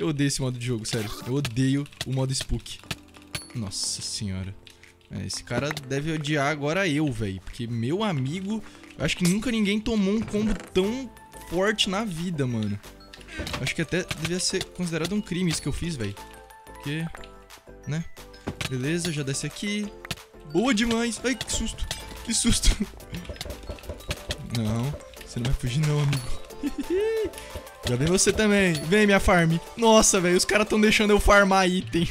Eu odeio esse modo de jogo, sério. Eu odeio o modo Spook. Nossa senhora. É, esse cara deve odiar agora eu, velho. Porque meu amigo... Eu acho que nunca ninguém tomou um combo tão forte na vida, mano. Eu acho que até devia ser considerado um crime isso que eu fiz, velho. Porque... Né? Beleza, já desce aqui. Boa demais. Ai, que susto. Que susto. Não, você não vai fugir não, amigo. Já vem você também. Vem, minha farm. Nossa, velho, os caras estão deixando eu farmar item.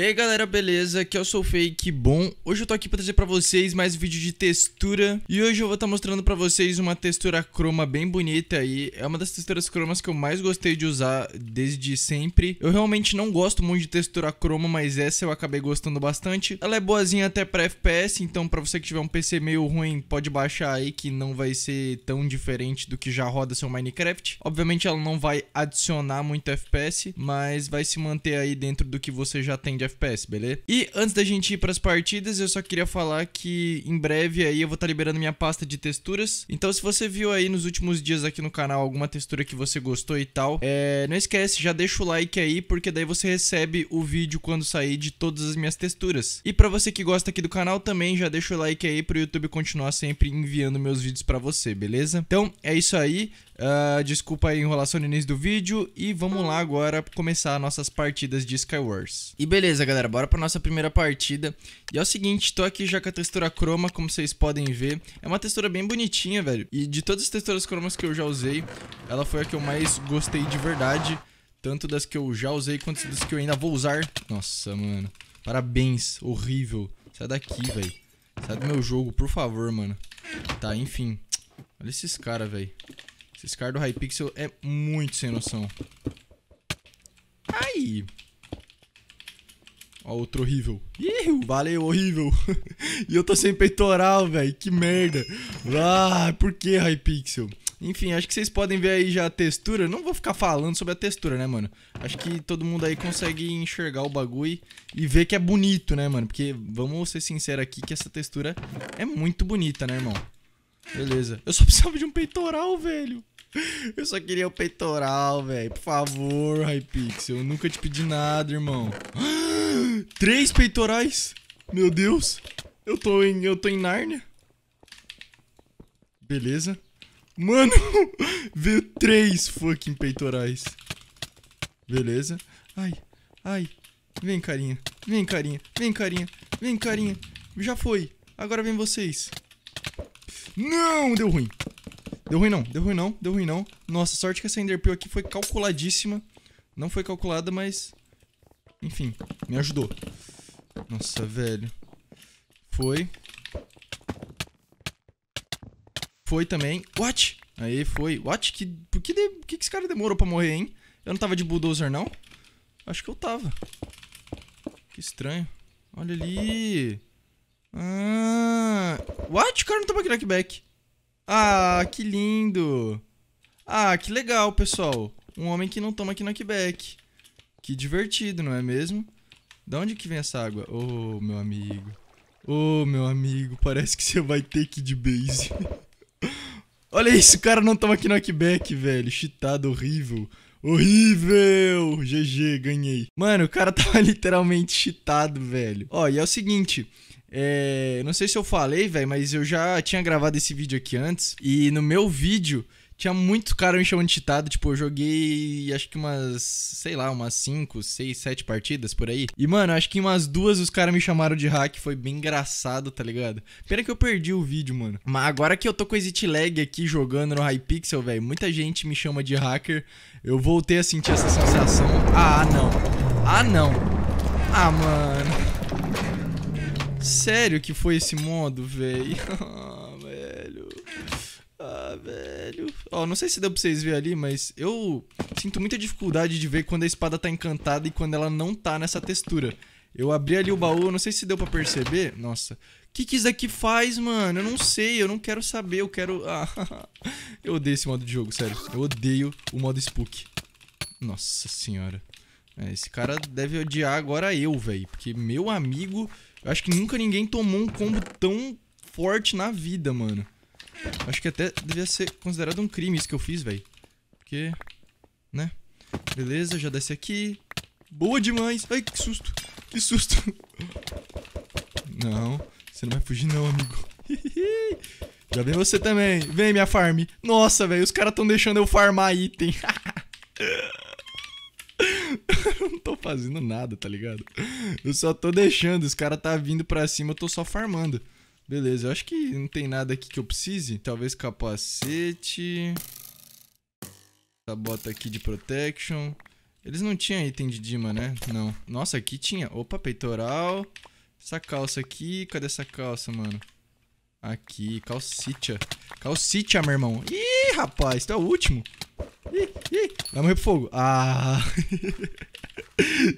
E aí galera, beleza? Aqui eu é sou o Fake Bom. Hoje eu tô aqui pra trazer pra vocês mais vídeo de textura. E hoje eu vou estar tá mostrando pra vocês uma textura croma bem bonita aí. É uma das texturas cromas que eu mais gostei de usar desde sempre. Eu realmente não gosto muito de textura croma, mas essa eu acabei gostando bastante. Ela é boazinha até pra FPS, então pra você que tiver um PC meio ruim, pode baixar aí que não vai ser tão diferente do que já roda seu Minecraft. Obviamente ela não vai adicionar muito FPS, mas vai se manter aí dentro do que você já tem de FPS, beleza? E antes da gente ir para as partidas, eu só queria falar que em breve aí eu vou estar tá liberando minha pasta de texturas. Então se você viu aí nos últimos dias aqui no canal alguma textura que você gostou e tal, é... não esquece, já deixa o like aí, porque daí você recebe o vídeo quando sair de todas as minhas texturas. E para você que gosta aqui do canal também, já deixa o like aí pro YouTube continuar sempre enviando meus vídeos para você, beleza? Então é isso aí. Uh, desculpa a enrolação no início do vídeo e vamos lá agora começar nossas partidas de Skywars. E beleza, galera, bora pra nossa primeira partida. E é o seguinte, tô aqui já com a textura croma, como vocês podem ver. É uma textura bem bonitinha, velho. E de todas as texturas cromas que eu já usei, ela foi a que eu mais gostei de verdade. Tanto das que eu já usei quanto das que eu ainda vou usar. Nossa, mano. Parabéns, horrível. Sai daqui, velho. Sai do meu jogo, por favor, mano. Tá, enfim. Olha esses caras, velho. Esse cara do Hypixel é muito sem noção. Ai! Ó, outro horrível. valeu, horrível. e eu tô sem peitoral, velho. Que merda. Ah, por que Hypixel? Enfim, acho que vocês podem ver aí já a textura. Não vou ficar falando sobre a textura, né, mano? Acho que todo mundo aí consegue enxergar o bagulho e ver que é bonito, né, mano? Porque vamos ser sinceros aqui que essa textura é muito bonita, né, irmão? Beleza. Eu só precisava de um peitoral, velho. Eu só queria o peitoral, velho. Por favor, Hypixel. Eu nunca te pedi nada, irmão. Três peitorais? Meu Deus. Eu tô em, eu tô em Nárnia. Beleza. Mano, veio três fucking peitorais. Beleza. Ai, ai. Vem, carinha. Vem, carinha. Vem, carinha. Vem, carinha. Já foi. Agora vem vocês. Não, deu ruim. Deu ruim não, deu ruim não, deu ruim não. Nossa, sorte que essa Enderpeel aqui foi calculadíssima. Não foi calculada, mas... Enfim, me ajudou. Nossa, velho. Foi. Foi também. What? Aí foi. What? Que, por que, de, por que, que esse cara demorou pra morrer, hein? Eu não tava de bulldozer, não? Acho que eu tava. Que estranho. Olha ali. Ah... What? O cara não toma knockback. Ah, que lindo. Ah, que legal, pessoal. Um homem que não toma knockback. Que divertido, não é mesmo? Da onde que vem essa água? Ô, oh, meu amigo. Ô, oh, meu amigo, parece que você vai ter que ir de base. Olha isso, o cara não toma knockback, velho. Cheatado, horrível. Horrível! GG, ganhei. Mano, o cara tava literalmente cheatado, velho. Ó, e é o seguinte. É, não sei se eu falei, velho, mas eu já tinha gravado esse vídeo aqui antes. E no meu vídeo tinha muitos caras me chamando de cheatado, tipo, eu joguei acho que umas, sei lá, umas 5, 6, 7 partidas por aí. E, mano, acho que em umas duas os caras me chamaram de hack, foi bem engraçado, tá ligado? Pena que eu perdi o vídeo, mano. Mas agora que eu tô com esse lag aqui jogando no Hypixel, velho, muita gente me chama de hacker. Eu voltei a sentir essa sensação. Ah, não. Ah, não. Ah, mano. Sério que foi esse modo, velho? velho. Ó, não sei se deu pra vocês verem ali, mas eu sinto muita dificuldade de ver quando a espada tá encantada e quando ela não tá nessa textura. Eu abri ali o baú, não sei se deu pra perceber. Nossa. O que, que isso daqui faz, mano? Eu não sei, eu não quero saber, eu quero... Ah, eu odeio esse modo de jogo, sério. Eu odeio o modo Spook. Nossa senhora. É, esse cara deve odiar agora eu, velho. Porque meu amigo... Eu acho que nunca ninguém tomou um combo tão forte na vida, mano. Acho que até devia ser considerado um crime isso que eu fiz, velho. Porque, né? Beleza, já desce aqui. Boa demais. Ai, que susto. Que susto. Não, você não vai fugir não, amigo. já vem você também. Vem, minha farm. Nossa, velho, os caras estão deixando eu farmar item. não tô fazendo nada, tá ligado? Eu só tô deixando, os caras tá vindo pra cima, eu tô só farmando. Beleza, eu acho que não tem nada aqui que eu precise. Talvez capacete. Essa bota aqui de protection. Eles não tinham item de Dima, né? Não. Nossa, aqui tinha. Opa, peitoral. Essa calça aqui. Cadê essa calça, mano? Aqui, calcítia. Calcítia, meu irmão. Ih, rapaz, tu é o último. Ih, ih. Vai morrer pro fogo. Ah.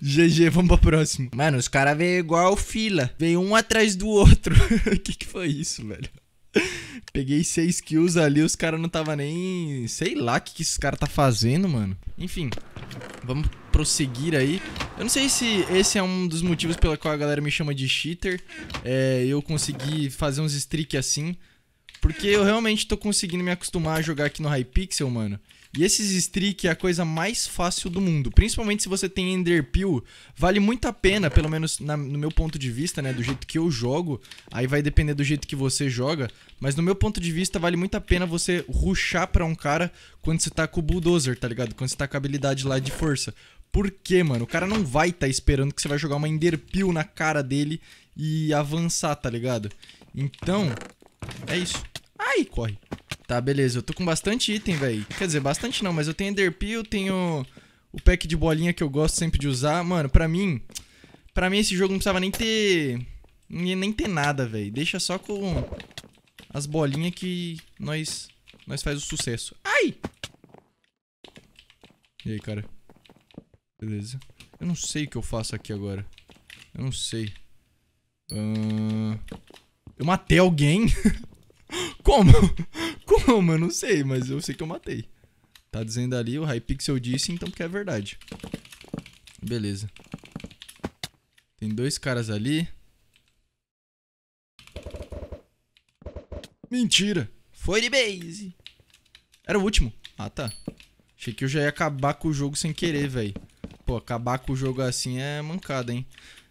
GG, vamos pra próximo. Mano, os caras veio igual fila. Veio um atrás do outro. O que, que foi isso, velho? Peguei seis kills ali, os caras não tava nem... Sei lá o que, que esses caras tá fazendo, mano. Enfim, vamos prosseguir aí. Eu não sei se esse é um dos motivos pela qual a galera me chama de cheater. É, eu consegui fazer uns streaks assim... Porque eu realmente tô conseguindo me acostumar a jogar aqui no Hypixel, mano. E esses streak é a coisa mais fácil do mundo. Principalmente se você tem Enderpeel. Vale muito a pena, pelo menos na, no meu ponto de vista, né? Do jeito que eu jogo. Aí vai depender do jeito que você joga. Mas no meu ponto de vista, vale muito a pena você ruxar pra um cara quando você tá com o Bulldozer, tá ligado? Quando você tá com a habilidade lá de força. Por quê, mano? O cara não vai estar tá esperando que você vai jogar uma Enderpeel na cara dele e avançar, tá ligado? Então, é isso. Ai, corre. Tá, beleza. Eu tô com bastante item, velho. Quer dizer, bastante não, mas eu tenho enderpeel, tenho o pack de bolinha que eu gosto sempre de usar. Mano, pra mim... Pra mim esse jogo não precisava nem ter... Nem ter nada, velho. Deixa só com as bolinhas que nós... Nós faz o sucesso. Ai! E aí, cara? Beleza. Eu não sei o que eu faço aqui agora. Eu não sei. Uh... Eu matei alguém. Como? Como? Eu não sei, mas eu sei que eu matei. Tá dizendo ali, o Hypixel disse, então que é verdade. Beleza. Tem dois caras ali. Mentira. Foi de base. Era o último. Ah, tá. Achei que eu já ia acabar com o jogo sem querer, velho. Pô, acabar com o jogo assim é mancada, hein?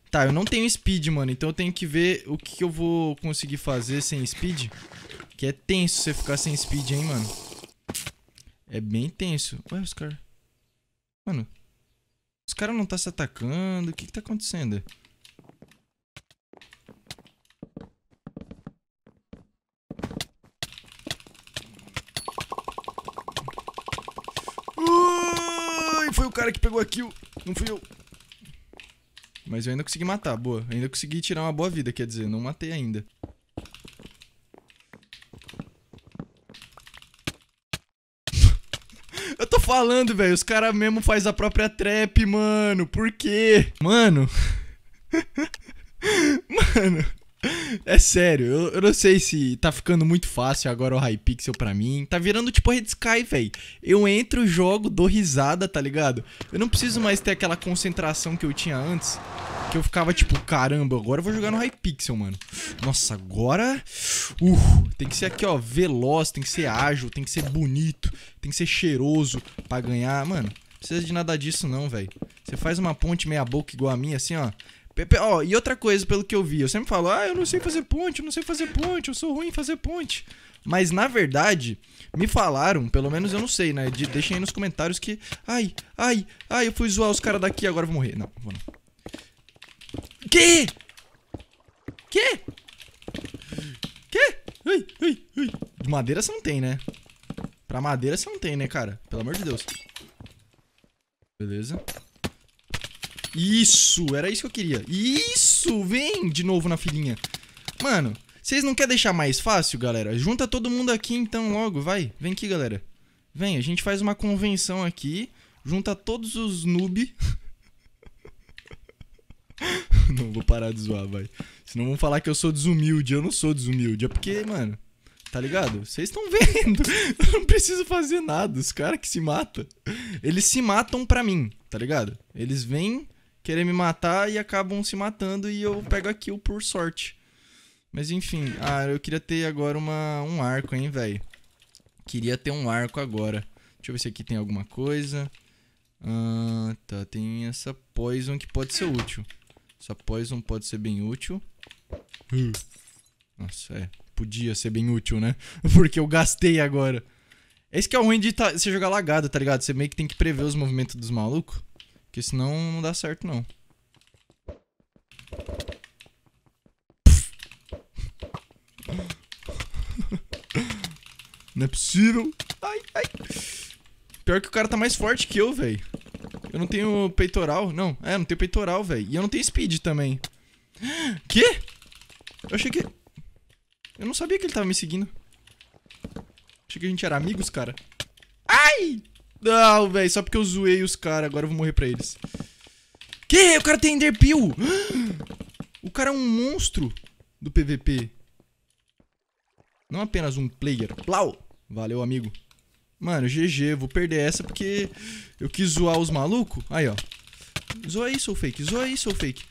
Tá, eu não tenho speed, mano. Então eu tenho que ver o que eu vou conseguir fazer sem speed. Que é tenso você ficar sem speed, hein, mano. É bem tenso. Ué, os caras... Mano, os caras não tá se atacando. O que que tá acontecendo? Ui, foi o cara que pegou a kill. Não fui eu. Mas eu ainda consegui matar, boa. ainda consegui tirar uma boa vida, quer dizer, não matei ainda. falando, velho. Os caras mesmo faz a própria trap, mano. Por quê? Mano. mano. É sério, eu, eu, não sei se tá ficando muito fácil agora o Hypixel pra mim. Tá virando tipo Red Sky, velho. Eu entro, jogo, dou risada, tá ligado? Eu não preciso mais ter aquela concentração que eu tinha antes que eu ficava tipo, caramba, agora eu vou jogar no Hypixel, mano. Nossa, agora. Uh, tem que ser aqui, ó, veloz, tem que ser ágil, tem que ser bonito, tem que ser cheiroso pra ganhar. Mano, não precisa de nada disso, não, velho. Você faz uma ponte meia-boca igual a minha, assim, ó. Ó, oh, e outra coisa, pelo que eu vi, eu sempre falo, ah, eu não sei fazer ponte, eu não sei fazer ponte, eu sou ruim em fazer ponte. Mas na verdade, me falaram, pelo menos eu não sei, né? De, deixem aí nos comentários que. Ai, ai, ai, eu fui zoar os caras daqui, agora eu vou morrer. Não, vou não. Que? Que? Que? Ui, ui, ui. Madeira você não tem, né? Pra madeira você não tem, né, cara? Pelo amor de Deus. Beleza. Isso, era isso que eu queria. Isso, vem de novo na filhinha. Mano, vocês não querem deixar mais fácil, galera? Junta todo mundo aqui então logo, vai. Vem aqui, galera. Vem, a gente faz uma convenção aqui. Junta todos os noobs. não, vou parar de zoar, vai. Senão vão falar que eu sou desumilde. Eu não sou desumilde. É porque, mano, tá ligado? Vocês estão vendo. Eu não preciso fazer nada. Os caras que se matam. Eles se matam pra mim, tá ligado? Eles vêm querer me matar e acabam se matando e eu pego a kill por sorte. Mas enfim, ah, eu queria ter agora uma, um arco, hein, velho. Queria ter um arco agora. Deixa eu ver se aqui tem alguma coisa. Ah, tá. Tem essa poison que pode ser útil. Essa poison pode ser bem útil. Hum. Nossa, é. Podia ser bem útil, né? Porque eu gastei agora. É isso que é ruim de tá, você jogar lagado, tá ligado? Você meio que tem que prever os movimentos dos malucos. Porque senão não dá certo, não. Não é possível. Ai, ai. Pior que o cara tá mais forte que eu, velho. Eu não tenho peitoral, não. É, não tenho peitoral, velho. E eu não tenho speed também. Que? Eu achei que... Eu não sabia que ele tava me seguindo. Achei que a gente era amigos, cara. Ai! Não, velho, só porque eu zoei os caras, agora eu vou morrer pra eles. Que? O cara tem enderpeel! O cara é um monstro do PVP. Não apenas um player. Plau! Valeu, amigo. Mano, GG, vou perder essa porque eu quis zoar os malucos. Aí, ó. Zoa aí, seu fake. Zoa aí, seu fake.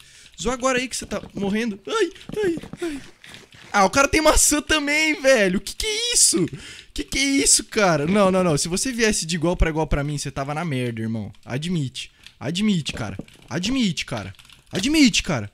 Zoa agora aí que você tá morrendo. Ai, ai, ai. Ah, o cara tem maçã também, velho. Que que é isso? Que que é isso, cara? Não, não, não. Se você viesse de igual para igual para mim, você tava na merda, irmão. Admite. Admite, cara. Admite, cara. Admite, cara.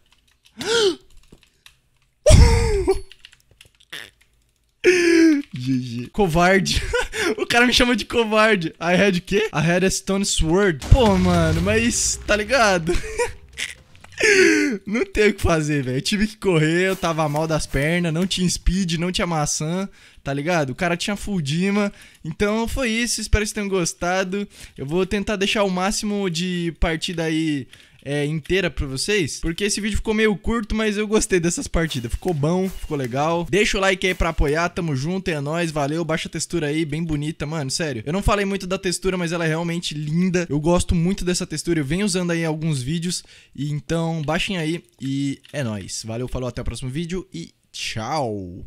GG. Covarde. o cara me chama de covarde. I had o quê? I had a é stone sword. Pô, mano, mas tá ligado? Não tem o que fazer, velho. Eu tive que correr, eu tava mal das pernas, não tinha speed, não tinha maçã, tá ligado? O cara tinha full dima. Então foi isso, espero que vocês tenham gostado. Eu vou tentar deixar o máximo de partida aí é, inteira pra vocês, porque esse vídeo ficou meio curto, mas eu gostei dessas partidas. Ficou bom, ficou legal. Deixa o like aí pra apoiar, tamo junto, é nóis, valeu. Baixa a textura aí, bem bonita, mano, sério. Eu não falei muito da textura, mas ela é realmente linda. Eu gosto muito dessa textura, eu venho usando aí alguns vídeos. então, baixem aí e é nóis. Valeu, falou, até o próximo vídeo e tchau!